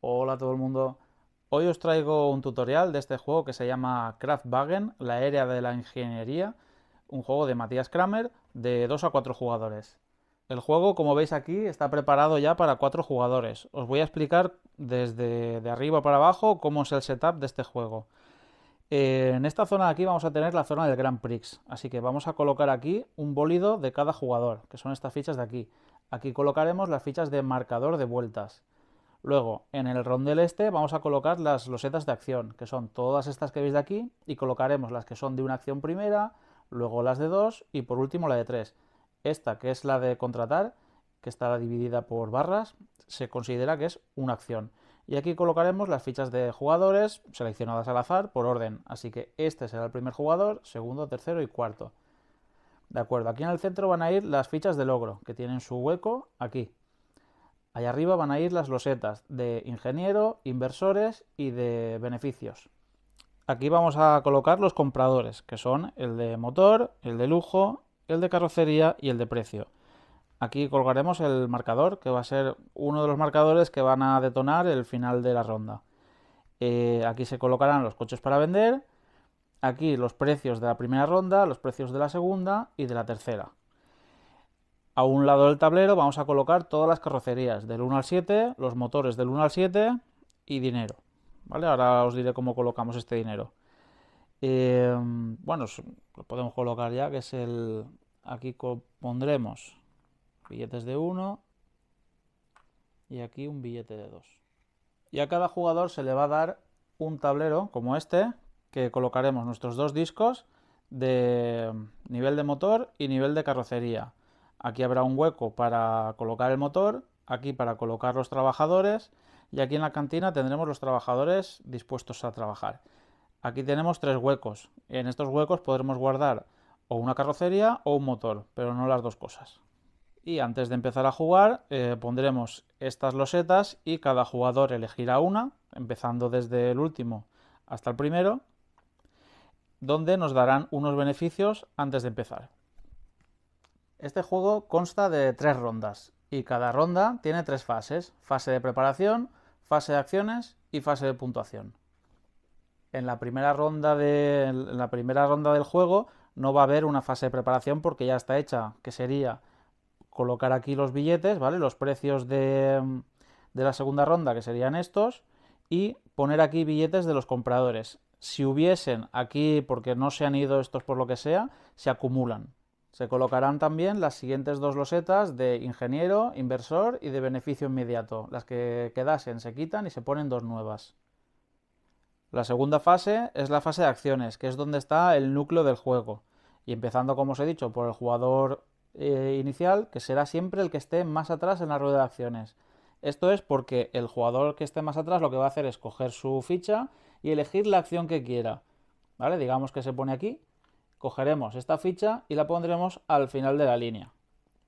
Hola a todo el mundo. Hoy os traigo un tutorial de este juego que se llama Kraftwagen, la era de la ingeniería, un juego de Matías Kramer de 2 a 4 jugadores. El juego, como veis aquí, está preparado ya para 4 jugadores. Os voy a explicar desde de arriba para abajo cómo es el setup de este juego. Eh, en esta zona de aquí vamos a tener la zona del Grand Prix, así que vamos a colocar aquí un bólido de cada jugador, que son estas fichas de aquí. Aquí colocaremos las fichas de marcador de vueltas. Luego, en el rondel este vamos a colocar las losetas de acción, que son todas estas que veis de aquí, y colocaremos las que son de una acción primera, luego las de dos y por último la de tres. Esta, que es la de contratar, que estará dividida por barras, se considera que es una acción. Y aquí colocaremos las fichas de jugadores seleccionadas al azar por orden. Así que este será el primer jugador, segundo, tercero y cuarto. De acuerdo, aquí en el centro van a ir las fichas de logro, que tienen su hueco aquí. Allá arriba van a ir las losetas de ingeniero, inversores y de beneficios. Aquí vamos a colocar los compradores, que son el de motor, el de lujo, el de carrocería y el de precio. Aquí colgaremos el marcador, que va a ser uno de los marcadores que van a detonar el final de la ronda. Eh, aquí se colocarán los coches para vender, aquí los precios de la primera ronda, los precios de la segunda y de la tercera a un lado del tablero vamos a colocar todas las carrocerías del 1 al 7, los motores del 1 al 7 y dinero. ¿Vale? Ahora os diré cómo colocamos este dinero. Em, bueno, lo podemos colocar ya, que es el... Aquí pondremos billetes de 1 y aquí un billete de 2. Y a cada jugador se le va a dar un tablero como este, que colocaremos nuestros dos discos de nivel de motor y nivel de carrocería. Aquí habrá un hueco para colocar el motor, aquí para colocar los trabajadores y aquí en la cantina tendremos los trabajadores dispuestos a trabajar. Aquí tenemos tres huecos. En estos huecos podremos guardar o una carrocería o un motor, pero no las dos cosas. Y antes de empezar a jugar eh, pondremos estas losetas y cada jugador elegirá una, empezando desde el último hasta el primero, donde nos darán unos beneficios antes de empezar. Este juego consta de tres rondas y cada ronda tiene tres fases, fase de preparación, fase de acciones y fase de puntuación. En la primera ronda, de, la primera ronda del juego no va a haber una fase de preparación porque ya está hecha, que sería colocar aquí los billetes, ¿vale? Los precios de, de la segunda ronda, que serían estos, y poner aquí billetes de los compradores. Si hubiesen aquí, porque no se han ido estos por lo que sea, se acumulan. Se colocarán también las siguientes dos losetas de ingeniero, inversor y de beneficio inmediato. Las que quedasen se quitan y se ponen dos nuevas. La segunda fase es la fase de acciones, que es donde está el núcleo del juego. Y empezando, como os he dicho, por el jugador eh, inicial, que será siempre el que esté más atrás en la rueda de acciones. Esto es porque el jugador que esté más atrás lo que va a hacer es coger su ficha y elegir la acción que quiera. ¿Vale? Digamos que se pone aquí cogeremos esta ficha y la pondremos al final de la línea,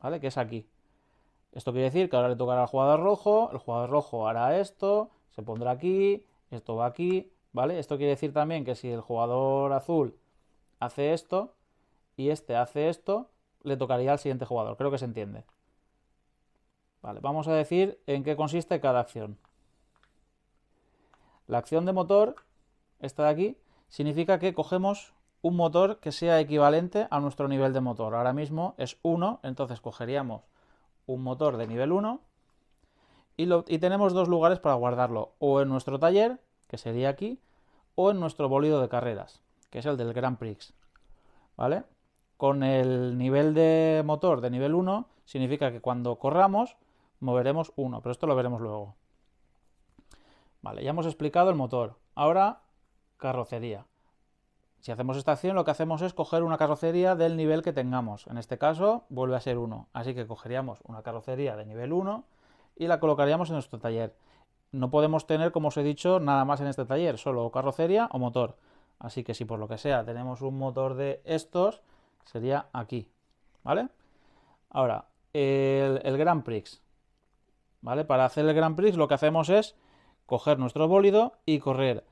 ¿vale? Que es aquí. Esto quiere decir que ahora le tocará al jugador rojo, el jugador rojo hará esto, se pondrá aquí, esto va aquí, ¿vale? Esto quiere decir también que si el jugador azul hace esto y este hace esto, le tocaría al siguiente jugador, creo que se entiende. vamos a decir en qué consiste cada acción. La acción de motor, esta de aquí, significa que cogemos un motor que sea equivalente a nuestro nivel de motor. Ahora mismo es 1, entonces cogeríamos un motor de nivel 1 y, tenemos dos lugares para guardarlo, o en nuestro taller, que sería aquí, o en nuestro bolido de carreras, que es el del Grand Prix. ¿Vale? Con el nivel de motor de nivel 1 significa que cuando corramos moveremos 1, pero esto lo veremos luego. Vale, ya hemos explicado el motor. Ahora carrocería. Si hacemos esta acción, lo que hacemos es coger una carrocería del nivel que tengamos. En este caso, vuelve a ser 1. Así que cogeríamos una carrocería de nivel 1 y la colocaríamos en nuestro taller. No podemos tener, como os he dicho, nada más en este taller, solo carrocería o motor. Así que si por lo que sea tenemos un motor de estos, sería aquí, ¿vale? Ahora, el, el Grand Prix, ¿vale? Para hacer el Grand Prix lo que hacemos es coger nuestro bólido y correr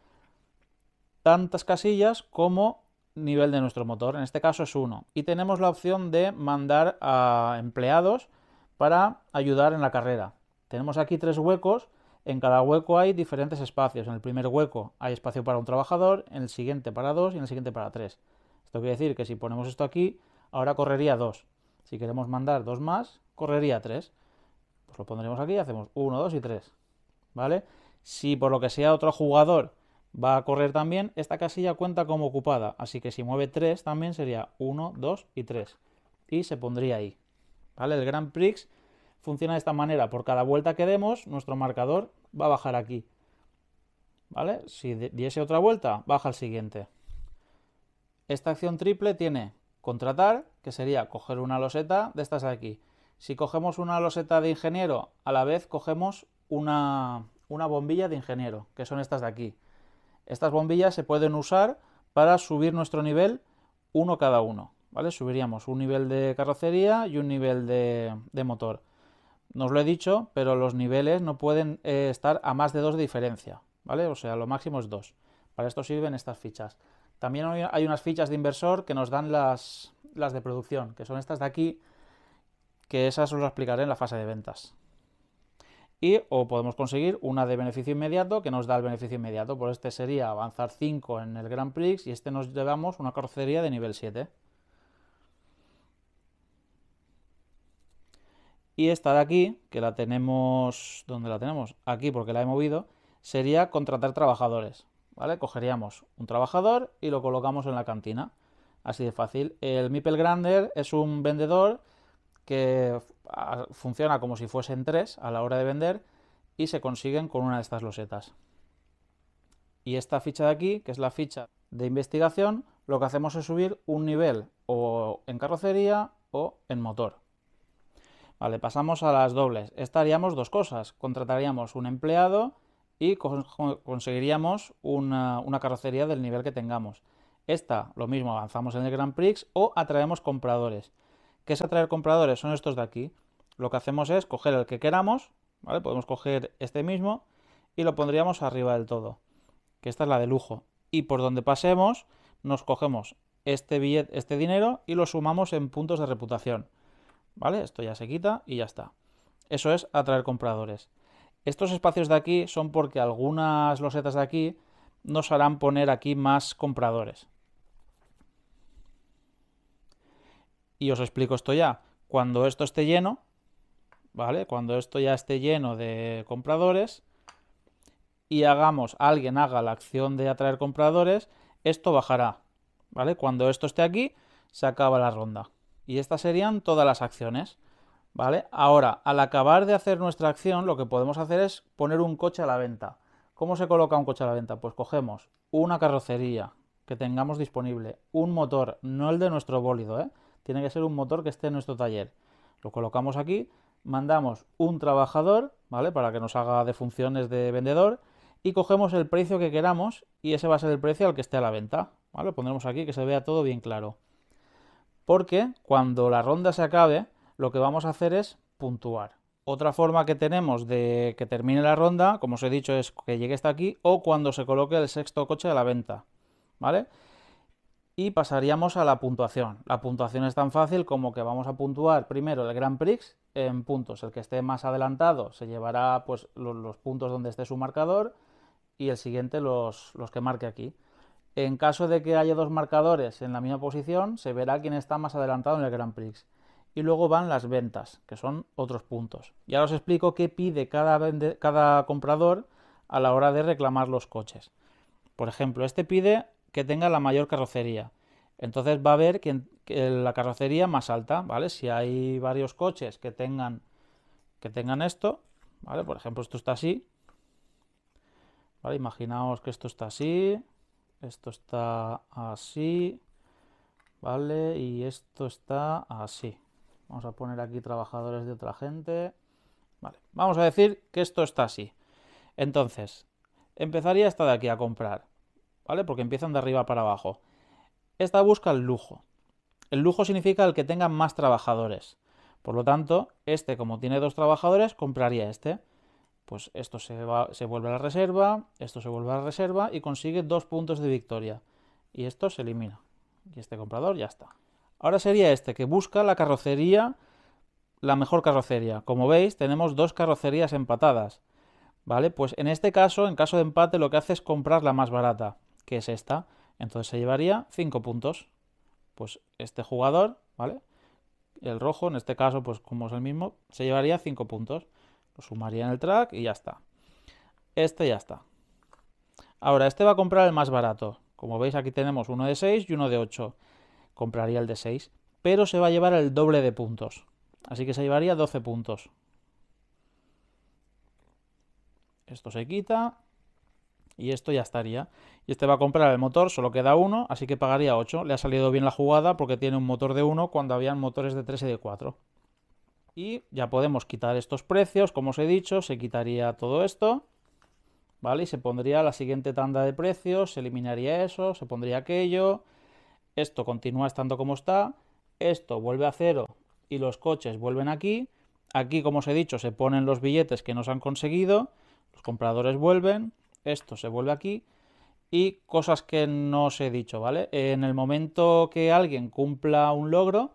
tantas casillas como nivel de nuestro motor, en este caso es 1. Y tenemos la opción de mandar a empleados para ayudar en la carrera. Tenemos aquí tres huecos, en cada hueco hay diferentes espacios. En el primer hueco hay espacio para un trabajador, en el siguiente para dos y en el siguiente para tres. Esto quiere decir que si ponemos esto aquí, ahora correría dos. Si queremos mandar dos más, correría tres. Pues lo pondremos aquí, y hacemos 1, 2 y 3. ¿Vale? Si por lo que sea otro jugador va a correr también, esta casilla cuenta como ocupada, así que si mueve 3 también sería 1, 2 y 3. Y se pondría ahí. ¿Vale? El Grand Prix funciona de esta manera, por cada vuelta que demos, nuestro marcador va a bajar aquí. ¿Vale? Si diese otra vuelta, baja al siguiente. Esta acción triple tiene contratar, que sería coger una loseta de estas de aquí. Si cogemos una loseta de ingeniero, a la vez cogemos una bombilla de ingeniero, que son estas de aquí. Estas bombillas se pueden usar para subir nuestro nivel uno cada uno, ¿vale? Subiríamos un nivel de carrocería y un nivel de, motor. Nos lo he dicho, pero los niveles no pueden eh, estar a más de dos de diferencia, ¿vale? O sea, lo máximo es dos. Para esto sirven estas fichas. También hay unas fichas de inversor que nos dan las, las de producción, que son estas de aquí, que esas os las explicaré en la fase de ventas y o podemos conseguir una de beneficio inmediato que nos da el beneficio inmediato. Por pues este sería avanzar 5 en el Grand Prix y este nos llevamos una carrocería de nivel 7. Y esta de aquí, que la tenemos... ¿Dónde la tenemos? Aquí porque la he movido, sería contratar trabajadores. ¿Vale? Cogeríamos un trabajador y lo colocamos en la cantina. Así de fácil. El Mipel Grander es un vendedor que funciona como si fuesen tres a la hora de vender y se consiguen con una de estas losetas. Y esta ficha de aquí, que es la ficha de investigación, lo que hacemos es subir un nivel o en carrocería o en motor. Vale, pasamos a las dobles. Esta haríamos dos cosas. Contrataríamos un empleado y conseguiríamos una, una carrocería del nivel que tengamos. Esta, lo mismo, avanzamos en el Grand Prix o atraemos compradores. ¿Qué es atraer compradores? Son estos de aquí. Lo que hacemos es coger el que queramos, Podemos coger este mismo y lo pondríamos arriba del todo, que esta es la de lujo. Y por donde pasemos, nos cogemos este billete, este dinero y lo sumamos en puntos de reputación. ¿Vale? Esto ya se quita y ya está. Eso es atraer compradores. Estos espacios de aquí son porque algunas losetas de aquí nos harán poner aquí más compradores. Y os explico esto ya. Cuando esto esté lleno, ¿vale? Cuando esto ya esté lleno de compradores y hagamos, alguien haga la acción de atraer compradores, esto bajará, ¿vale? Cuando esto esté aquí, se acaba la ronda. Y estas serían todas las acciones, ¿vale? Ahora, al acabar de hacer nuestra acción, lo que podemos hacer es poner un coche a la venta. ¿Cómo se coloca un coche a la venta? Pues cogemos una carrocería que tengamos disponible, un motor, no el de nuestro bólido, ¿eh? Tiene que ser un motor que esté en nuestro taller. Lo colocamos aquí, mandamos un trabajador, ¿vale? Para que nos haga de funciones de vendedor y cogemos el precio que queramos y ese va a ser el precio al que esté a la venta, ¿vale? pondremos aquí que se vea todo bien claro. Porque cuando la ronda se acabe, lo que vamos a hacer es puntuar. Otra forma que tenemos de que termine la ronda, como os he dicho, es que llegue hasta aquí o cuando se coloque el sexto coche a la venta, ¿vale? y pasaríamos a la puntuación. La puntuación es tan fácil como que vamos a puntuar primero el Grand Prix en puntos. El que esté más adelantado se llevará pues, los, puntos donde esté su marcador y el siguiente los, los, que marque aquí. En caso de que haya dos marcadores en la misma posición, se verá quién está más adelantado en el Grand Prix. Y luego van las ventas, que son otros puntos. Ya os explico qué pide cada, cada comprador a la hora de reclamar los coches. Por ejemplo, este pide que tenga la mayor carrocería. Entonces va a haber que la carrocería más alta, ¿vale? Si hay varios coches que tengan, que tengan esto, ¿vale? Por ejemplo, esto está así, ¿vale? Imaginaos que esto está así, esto está así, ¿vale? Y esto está así. Vamos a poner aquí trabajadores de otra gente, ¿vale? Vamos a decir que esto está así. Entonces, empezaría esta de aquí a comprar. Porque empiezan de arriba para abajo. Esta busca el lujo. El lujo significa el que tenga más trabajadores. Por lo tanto, este, como tiene dos trabajadores, compraría este. Pues esto se, se vuelve a la reserva, esto se vuelve a la reserva y consigue dos puntos de victoria. Y esto se elimina. Y este comprador ya está. Ahora sería este, que busca la carrocería, la mejor carrocería. Como veis, tenemos dos carrocerías empatadas. ¿Vale? Pues en este caso, en caso de empate, lo que hace es comprar la más barata que es esta. Entonces se llevaría 5 puntos. Pues este jugador, ¿vale? El rojo, en este caso, pues como es el mismo, se llevaría 5 puntos. Lo sumaría en el track y ya está. Este ya está. Ahora, este va a comprar el más barato. Como veis, aquí tenemos uno de 6 y uno de 8. Compraría el de 6, pero se va a llevar el doble de puntos. Así que se llevaría 12 puntos. Esto se quita y esto ya estaría. Y este va a comprar el motor, solo queda uno, así que pagaría 8. Le ha salido bien la jugada porque tiene un motor de 1 cuando habían motores de 3 y de 4. Y ya podemos quitar estos precios, como os he dicho, se quitaría todo esto. ¿Vale? Y se pondría la siguiente tanda de precios, se eliminaría eso, se pondría aquello. Esto continúa estando como está. Esto vuelve a cero y los coches vuelven aquí. Aquí, como os he dicho, se ponen los billetes que nos han conseguido. Los compradores vuelven esto se vuelve aquí y cosas que no os he dicho, ¿vale? En el momento que alguien cumpla un logro,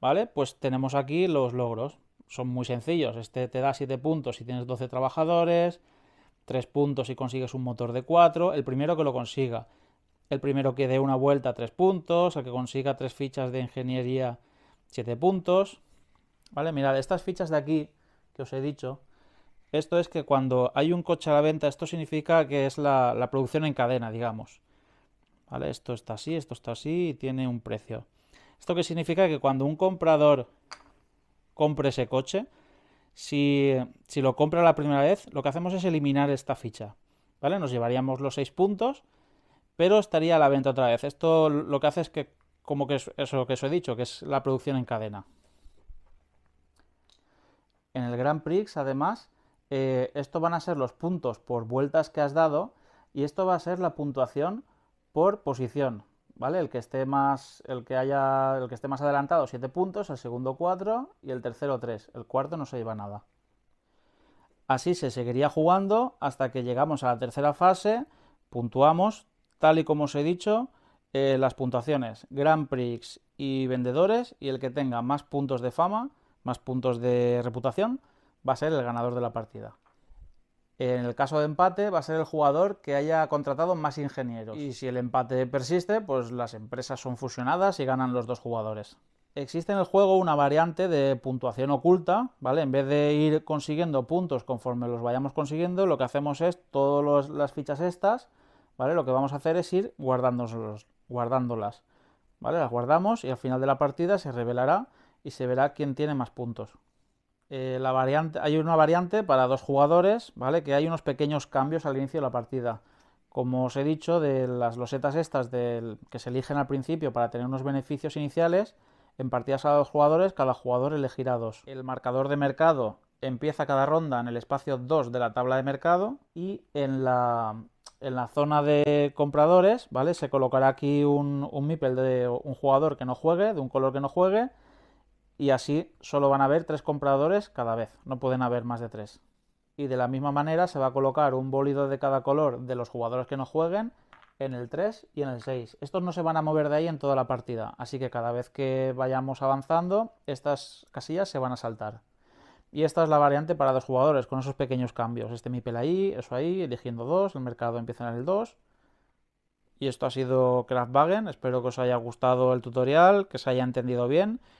¿vale? Pues tenemos aquí los logros. Son muy sencillos. Este te da 7 puntos si tienes 12 trabajadores, 3 puntos si consigues un motor de 4, el primero que lo consiga. El primero que dé una vuelta, 3 puntos. El que consiga 3 fichas de ingeniería, 7 puntos. ¿Vale? Mirad, estas fichas de aquí que os he dicho, esto es que cuando hay un coche a la venta, esto significa que es la, producción en cadena, digamos. ¿Vale? Esto está así, esto está así y tiene un precio. ¿Esto que significa? Que cuando un comprador compre ese coche, si, lo compra la primera vez, lo que hacemos es eliminar esta ficha. ¿Vale? Nos llevaríamos los seis puntos, pero estaría a la venta otra vez. Esto lo que hace es que, como que es lo que os he dicho, que es la producción en cadena. En el Grand Prix, además, eh, esto van a ser los puntos por vueltas que has dado y esto va a ser la puntuación por posición, ¿vale? El que esté más, el que haya, el que esté más adelantado 7 puntos, el segundo 4 y el tercero 3. El cuarto no se lleva nada. Así se seguiría jugando hasta que llegamos a la tercera fase, puntuamos, tal y como os he dicho, eh, las puntuaciones Grand Prix y vendedores y el que tenga más puntos de fama, más puntos de reputación, va a ser el ganador de la partida. En el caso de empate, va a ser el jugador que haya contratado más ingenieros. Y si el empate persiste, pues las empresas son fusionadas y ganan los dos jugadores. Existe en el juego una variante de puntuación oculta, ¿vale? En vez de ir consiguiendo puntos conforme los vayamos consiguiendo, lo que hacemos es todas las fichas estas, ¿vale? Lo que vamos a hacer es ir guardándolas, ¿vale? Las guardamos y al final de la partida se revelará y se verá quién tiene más puntos. Eh, hay una variante para dos jugadores, ¿vale? Que hay unos pequeños cambios al inicio de la partida. Como os he dicho, de las losetas estas que se eligen al principio para tener unos beneficios iniciales, en partidas a dos jugadores, cada jugador elegirá dos. El marcador de mercado empieza cada ronda en el espacio 2 de la tabla de mercado y en la, zona de compradores, ¿vale? Se colocará aquí un, un de un jugador que no juegue, de un color que no juegue, y así solo van a haber tres compradores cada vez, no pueden haber más de tres. Y de la misma manera se va a colocar un bólido de cada color de los jugadores que no jueguen en el 3 y en el 6. Estos no se van a mover de ahí en toda la partida, así que cada vez que vayamos avanzando, estas casillas se van a saltar. Y esta es la variante para dos jugadores, con esos pequeños cambios. Este Mipel ahí, eso ahí, eligiendo dos, el mercado empieza en el 2. Y esto ha sido Craftwagen, espero que os haya gustado el tutorial, que se haya entendido bien